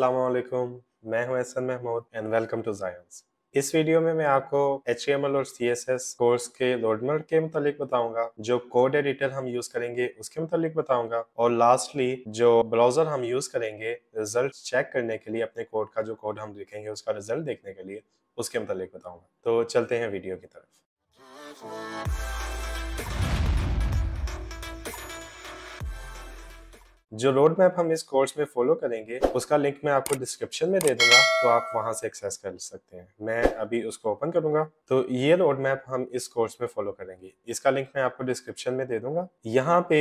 वालेकुम मैं हूं Ehsan Mahmood and welcome to giants इस वीडियो में मैं आपको एच और सी कोर्स के रोडमेप के मुतालिक बताऊंगा जो कोड एडिटर हम यूज करेंगे उसके मुतालिक बताऊंगा और लास्टली जो ब्राउजर हम यूज करेंगे रिजल्ट चेक करने के लिए अपने कोड का जो कोड हम लिखेंगे उसका रिजल्ट देखने के लिए उसके मुतालिक बताऊंगा तो चलते हैं वीडियो की तरफ जो रोड मैप हम इस कोर्स में फॉलो करेंगे उसका लिंक मैं आपको डिस्क्रिप्शन में दे दूंगा तो आप वहां से एक्सेस कर सकते हैं मैं अभी उसको ओपन करूंगा तो ये रोड मैप हम इस कोर्स में फॉलो करेंगे इसका लिंक मैं आपको डिस्क्रिप्शन में दे दूंगा यहाँ पे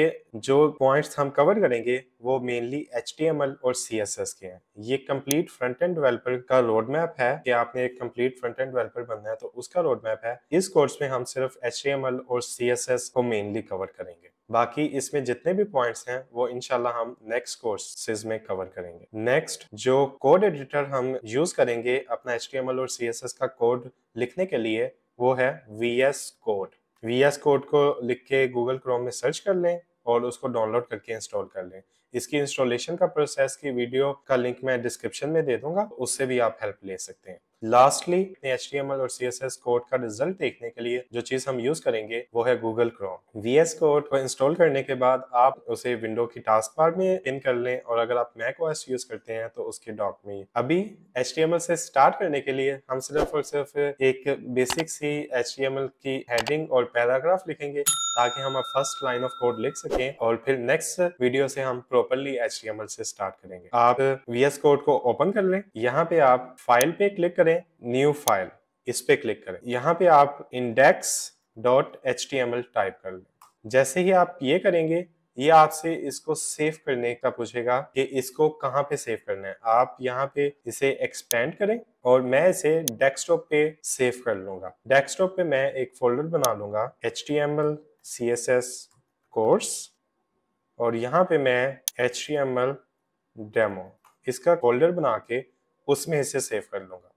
जो पॉइंट्स हम कवर करेंगे वो मेनली एच और सी के हैं ये कम्प्लीट फ्रंट एंड डेवलपर का रोड मैप है कि आपने एक कम्प्लीट फ्रंट एंड डेवेल्पर बनना है तो उसका रोड मैप है इस कोर्स में हम सिर्फ एच और सी को मेनली कवर करेंगे बाकी इसमें जितने भी पॉइंट्स हैं वो इनशाला हम नेक्स्ट कोर्सेज में कवर करेंगे नेक्स्ट जो कोड एडिटर हम यूज करेंगे अपना एच और सी का कोड लिखने के लिए वो है V S code V S code को लिख के गूगल क्रोम में सर्च कर लें और उसको डाउनलोड करके इंस्टॉल कर लें इसकी इंस्टॉलेशन का प्रोसेस की वीडियो का लिंक मैं डिस्क्रिप्शन में दे दूंगा उससे भी आप हेल्प ले सकते हैं लास्टली एच और सी एस कोड का रिजल्ट देखने के लिए जो चीज हम यूज करेंगे वो है Google Chrome V S code को इंस्टॉल करने के बाद आप उसे विंडो की टास्क बार में इन कर लें और अगर आप मैक ओएस यूज करते हैं तो उसके डॉक में अभी एच से स्टार्ट करने के लिए हम सिर्फ और सिर्फ एक बेसिक सी एच की हेडिंग और पैराग्राफ लिखेंगे ताकि हम अब फर्स्ट लाइन ऑफ कोड लिख सकें और फिर नेक्स्ट वीडियो से हम प्रॉपरली एच से स्टार्ट करेंगे आप वी कोड को ओपन कर लें यहाँ पे आप फाइल पे क्लिक करें न्यू फाइल इस पे क्लिक करें यहाँ पे आप इंडेक्स डॉट एच टाइप कर लें जैसे ही आप ये करेंगे ये आपसे इसको सेव करने का पूछेगा कि इसको कहाँ पे सेव करना है आप यहाँ पे इसे एक्सपेंड करें और मैं इसे डेस्कटॉप पे सेव कर लूंगा डेस्कटॉप पे मैं एक फोल्डर बना लूंगा H T M L C S S course और यहाँ पे मैं H T M L demo इसका फोल्डर बना के उसमें इसे सेव कर लूंगा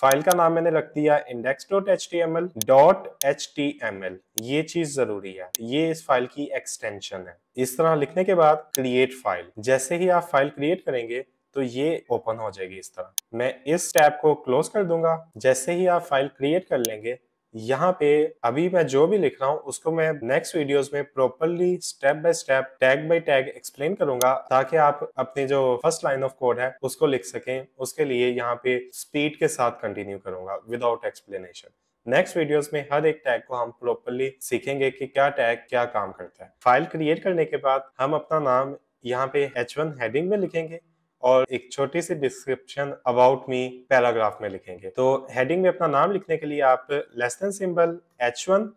फाइल का नाम मैंने रख दिया index dot H T M L dot H T M L ये चीज जरूरी है ये इस फाइल की एक्सटेंशन है इस तरह लिखने के बाद क्रिएट फाइल जैसे ही आप फाइल क्रिएट करेंगे तो ये ओपन हो जाएगी इस तरह मैं इस टैब को क्लोज कर दूंगा जैसे ही आप फाइल क्रिएट कर लेंगे यहाँ पे अभी मैं जो भी लिख रहा हूँ उसको मैं नेक्स्ट वीडियोस में properly step by step tag by tag explain करूंगा ताकि आप अपने जो फर्स्ट लाइन ऑफ कोड है उसको लिख सकें उसके लिए यहाँ पे स्पीड के साथ कंटिन्यू करूंगा विदाउट एक्सप्लेनेशन नेक्स्ट वीडियोस में हर एक टैग को हम प्रॉपरली सीखेंगे कि क्या टैग क्या काम करता है फाइल क्रिएट करने के बाद हम अपना नाम यहाँ पे एच हेडिंग में लिखेंगे और एक छोटी सी डिस्क्रिप्शन अबाउट मी पैराग्राफ में लिखेंगे तो हेडिंग में अपना नाम लिखने के लिए आप less than symbol H one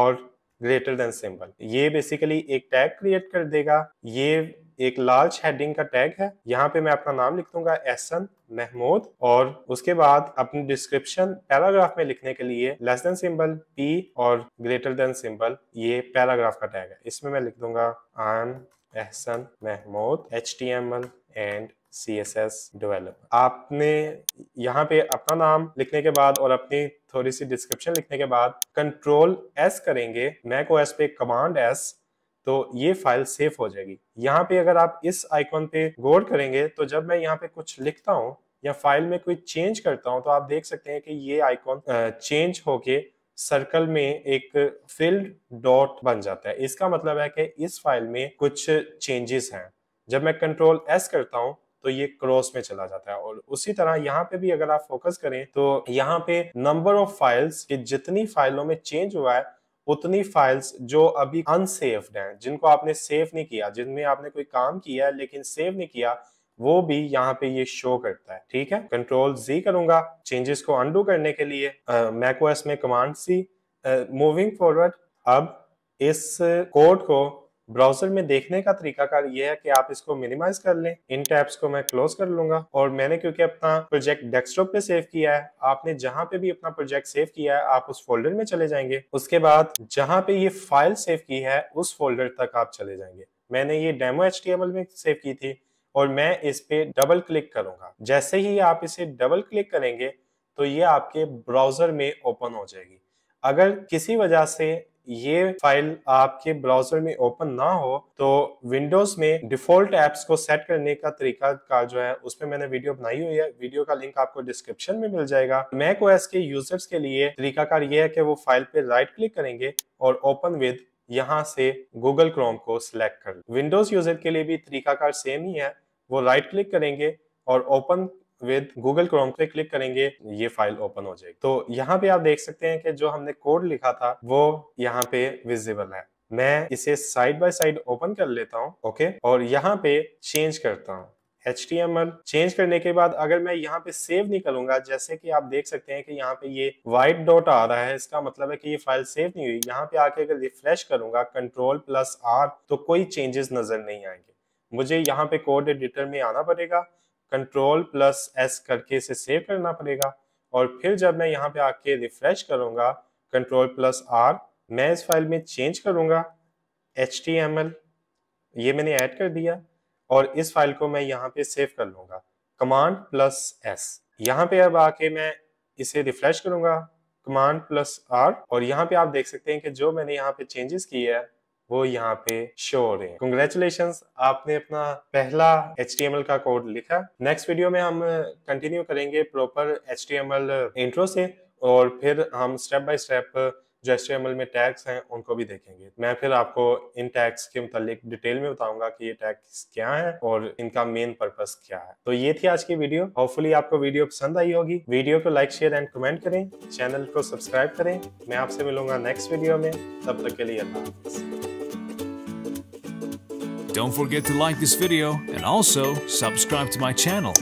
और ग्रेटर देन सिंबल ये बेसिकली एक टैग क्रिएट कर देगा ये एक लार्ज हेडिंग का टैग है यहाँ पे मैं अपना नाम लिख दूंगा एन महमूद और उसके बाद अपनी डिस्क्रिप्शन पैराग्राफ में लिखने के लिए लेस देन सिंबल पी और ग्रेटर देन सिंबल ये पैराग्राफ का टैग है इसमें मैं लिख दूंगा I am Ehsan Mahmood H T M L and C S S develop आपने यहाँ पे अपना नाम लिखने के बाद और अपनी थोड़ी सी डिस्क्रिप्शन लिखने के बाद कंट्रोल एस करेंगे मैक ओ एस पे कमांड एस तो ये फाइल सेव हो जाएगी यहाँ पे अगर आप इस आइकॉन पे गौर करेंगे तो जब मैं यहाँ पे कुछ लिखता हूँ या फाइल में कोई चेंज करता हूँ तो आप देख सकते हैं कि ये आइकॉन चेंज होके सर्कल में एक फिल्ड डॉट बन जाता है इसका मतलब है कि इस फाइल में कुछ चेंजेस हैं जब मैं कंट्रोल एस करता हूँ तो ये क्रॉस में चला जाता है और उसी तरह यहाँ पे भी अगर आप फोकस करें तो यहाँ पे नंबर ऑफ फाइल्स कि जितनी फाइलों में चेंज हुआ है उतनी फाइल्स जो अभी अनसेफ्ड हैं जिनको आपने सेव नहीं किया जिनमें आपने कोई काम किया है लेकिन सेव नहीं किया वो भी यहाँ पे ये शो करता है ठीक है कंट्रोल जी करूंगा चेंजेस को अंडू करने के लिए मैको एस में कमांड सी मूविंग फॉरवर्ड अब इस कोड को ब्राउजर में देखने का तरीकाकार ये है कि आप इसको मिनिमाइज कर लें इन टैब्स को मैं क्लोज कर लूंगा और मैंने क्योंकि अपना प्रोजेक्ट डेस्कटॉप पे सेव किया है आपने जहां पे भी अपना प्रोजेक्ट सेव किया है आप उस फोल्डर में चले जाएंगे उसके बाद जहां पे ये फाइल सेव की है उस फोल्डर तक आप चले जाएंगे मैंने ये डेमो एच में सेव की थी और मैं इस पे डबल क्लिक करूंगा जैसे ही आप इसे डबल क्लिक करेंगे तो ये आपके ब्राउजर में ओपन हो जाएगी अगर किसी वजह से ये फाइल आपके ब्राउजर में ओपन ना हो तो विंडोज में डिफॉल्ट एप्स को सेट करने का तरीका का जो है उस पर मैंने वीडियो बनाई हुई है वीडियो का लिंक आपको डिस्क्रिप्शन में मिल जाएगा मैक ओएस के यूजर्स के लिए तरीकाकार ये है कि वो फाइल पे राइट क्लिक करेंगे और ओपन विद यहाँ से गूगल क्रोम को सिलेक्ट कर विंडोज यूजर के लिए भी तरीकाकार सेम ही है वो राइट क्लिक करेंगे और ओपन विद गूगल क्रोम पे क्लिक करेंगे ये फाइल ओपन हो जाएगी तो यहाँ पे आप देख सकते हैं कि जो हमने कोड लिखा था वो यहाँ पे विजिबल है मैं इसे साइड बाय साइड ओपन कर लेता हूँ ओके और यहाँ पे चेंज करता हूँ एच चेंज करने के बाद अगर मैं यहाँ पे सेव नहीं करूंगा जैसे कि आप देख सकते हैं कि यहाँ पे ये व्हाइट डॉट आ रहा है इसका मतलब है कि ये फाइल सेव नहीं हुई यहाँ पे आके अगर रिफ्रेश करूंगा कंट्रोल प्लस आर तो कोई चेंजेस नजर नहीं आएंगे मुझे यहाँ पे कोड एडिटर में आना पड़ेगा कंट्रोल प्लस एस करके इसे सेव करना पड़ेगा और फिर जब मैं यहाँ पे आके रिफ्रेश करूँगा कंट्रोल प्लस आर मैं इस फाइल में चेंज करूँगा एच टी एम एल ये मैंने ऐड कर दिया और इस फाइल को मैं यहाँ पे सेव कर लूँगा कमांड प्लस एस यहाँ पे अब आके मैं इसे रिफ्रेश करूँगा कमांड प्लस आर और यहाँ पे आप देख सकते हैं कि जो मैंने यहाँ पे चेंजेस किए हैं वो यहाँ पे शो हो रहे हैं कंग्रेचुलेशन आपने अपना पहला एच का कोड लिखा नेक्स्ट वीडियो में हम कंटिन्यू करेंगे प्रॉपर एच इंट्रो से और फिर हम स्टेप बाय स्टेप जो एच में टैक्स हैं उनको भी देखेंगे मैं फिर आपको इन टैक्स के मतलब डिटेल में बताऊंगा कि ये टैक्स क्या है और इनका मेन पर्पस क्या है तो ये थी आज की वीडियो होपफुली आपको वीडियो पसंद आई होगी वीडियो को लाइक शेयर एंड कमेंट करें चैनल को सब्सक्राइब करें मैं आपसे मिलूंगा नेक्स्ट वीडियो में तब तक के लिए अल्लाह Don't forget to like this video and also subscribe to my channel.